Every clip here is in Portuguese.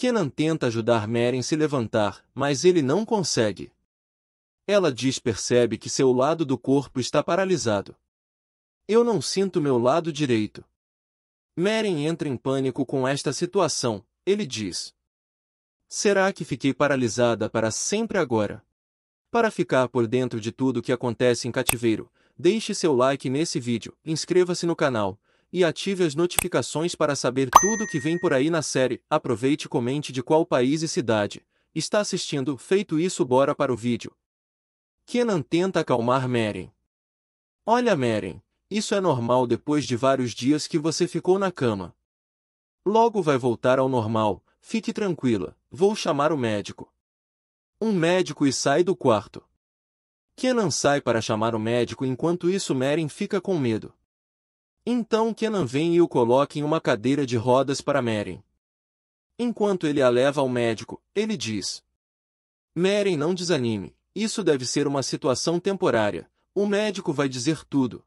Kenan tenta ajudar Meren se levantar, mas ele não consegue. Ela diz percebe que seu lado do corpo está paralisado. Eu não sinto meu lado direito. Meren entra em pânico com esta situação, ele diz. Será que fiquei paralisada para sempre agora? Para ficar por dentro de tudo o que acontece em cativeiro, deixe seu like nesse vídeo, inscreva-se no canal, e ative as notificações para saber tudo que vem por aí na série. Aproveite e comente de qual país e cidade está assistindo. Feito isso, bora para o vídeo. Kenan tenta acalmar Meren. Olha, Meren, isso é normal depois de vários dias que você ficou na cama. Logo vai voltar ao normal, fique tranquila, vou chamar o médico. Um médico e sai do quarto. Kenan sai para chamar o médico enquanto isso Meren fica com medo. Então Kenan vem e o coloca em uma cadeira de rodas para Meren. Enquanto ele a leva ao médico, ele diz. Meren não desanime, isso deve ser uma situação temporária, o médico vai dizer tudo.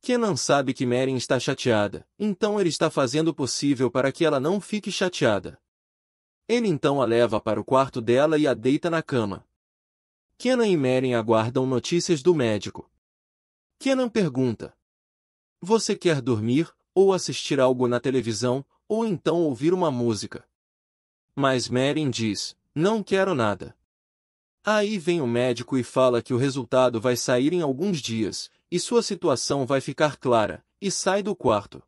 Kenan sabe que Meren está chateada, então ele está fazendo o possível para que ela não fique chateada. Ele então a leva para o quarto dela e a deita na cama. Kenan e Meren aguardam notícias do médico. Kenan pergunta, você quer dormir, ou assistir algo na televisão, ou então ouvir uma música. Mas Meryn diz, não quero nada. Aí vem o médico e fala que o resultado vai sair em alguns dias, e sua situação vai ficar clara, e sai do quarto.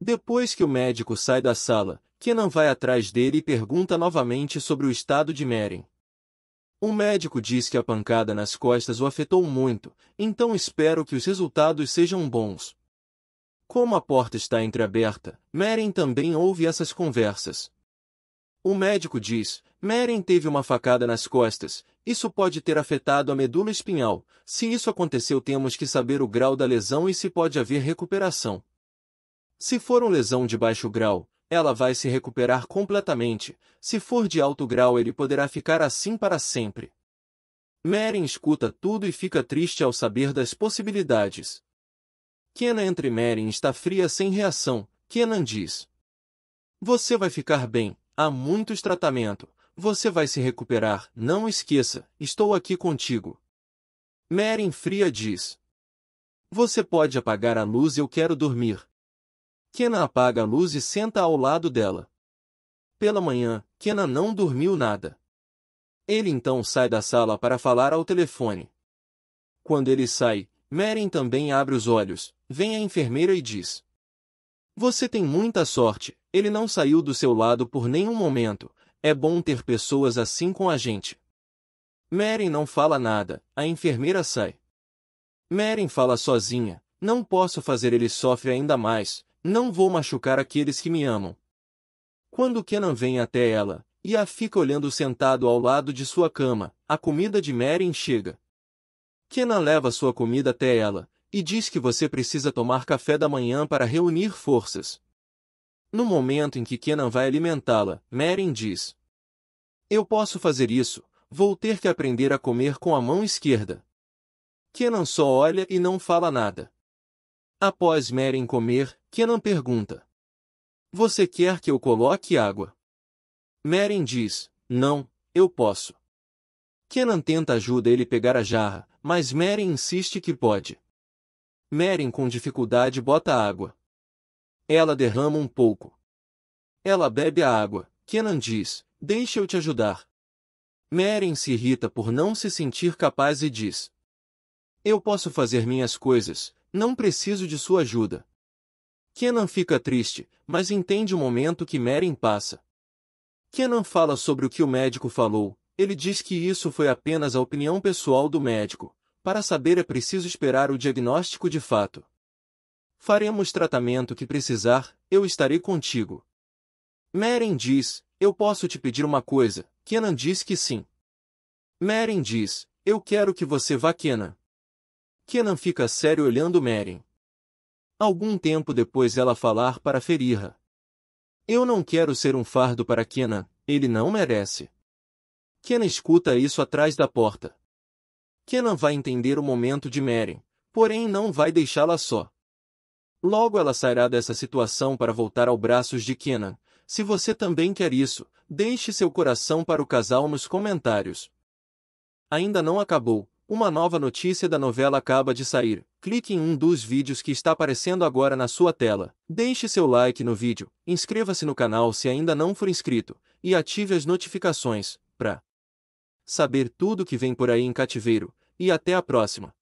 Depois que o médico sai da sala, Kenan vai atrás dele e pergunta novamente sobre o estado de Meryn. O médico diz que a pancada nas costas o afetou muito, então espero que os resultados sejam bons. Como a porta está entreaberta, Meren também ouve essas conversas. O médico diz: Meren teve uma facada nas costas, isso pode ter afetado a medula espinhal. Se isso aconteceu, temos que saber o grau da lesão e se pode haver recuperação. Se for uma lesão de baixo grau, ela vai se recuperar completamente, se for de alto grau, ele poderá ficar assim para sempre. Meryn escuta tudo e fica triste ao saber das possibilidades. Kenan entre Meryn está fria sem reação. Kenan diz. Você vai ficar bem, há muitos tratamento. Você vai se recuperar, não esqueça, estou aqui contigo. Meryn fria diz. Você pode apagar a luz eu quero dormir. Kenan apaga a luz e senta ao lado dela. Pela manhã, Kenan não dormiu nada. Ele então sai da sala para falar ao telefone. Quando ele sai, Meren também abre os olhos, vem a enfermeira e diz: Você tem muita sorte, ele não saiu do seu lado por nenhum momento, é bom ter pessoas assim com a gente. Meren não fala nada, a enfermeira sai. Meren fala sozinha, não posso fazer ele sofre ainda mais, não vou machucar aqueles que me amam. Quando Kenan vem até ela, e a fica olhando sentado ao lado de sua cama. A comida de Meryn chega. Kena leva sua comida até ela, e diz que você precisa tomar café da manhã para reunir forças. No momento em que Kenan vai alimentá-la, Meryn diz: Eu posso fazer isso, vou ter que aprender a comer com a mão esquerda. Kenan só olha e não fala nada. Após Meryn comer, Kenan pergunta: Você quer que eu coloque água? Meren diz, não, eu posso. Kenan tenta ajuda ele pegar a jarra, mas Meren insiste que pode. Meren com dificuldade bota água. Ela derrama um pouco. Ela bebe a água. Kenan diz, deixa eu te ajudar. Meren se irrita por não se sentir capaz e diz, eu posso fazer minhas coisas, não preciso de sua ajuda. Kenan fica triste, mas entende o momento que Meren passa. Kenan fala sobre o que o médico falou, ele diz que isso foi apenas a opinião pessoal do médico. Para saber é preciso esperar o diagnóstico de fato. Faremos tratamento que precisar, eu estarei contigo. Meren diz, eu posso te pedir uma coisa, Kenan diz que sim. Meren diz, eu quero que você vá Kenan. Kenan fica sério olhando Meren. Algum tempo depois ela falar para Ferirra. Eu não quero ser um fardo para Kenan, ele não merece. Kenan escuta isso atrás da porta. Kenan vai entender o momento de Meren, porém não vai deixá-la só. Logo ela sairá dessa situação para voltar aos braços de Kenan. Se você também quer isso, deixe seu coração para o casal nos comentários. Ainda não acabou. Uma nova notícia da novela acaba de sair. Clique em um dos vídeos que está aparecendo agora na sua tela. Deixe seu like no vídeo, inscreva-se no canal se ainda não for inscrito e ative as notificações, para saber tudo que vem por aí em cativeiro, e até a próxima!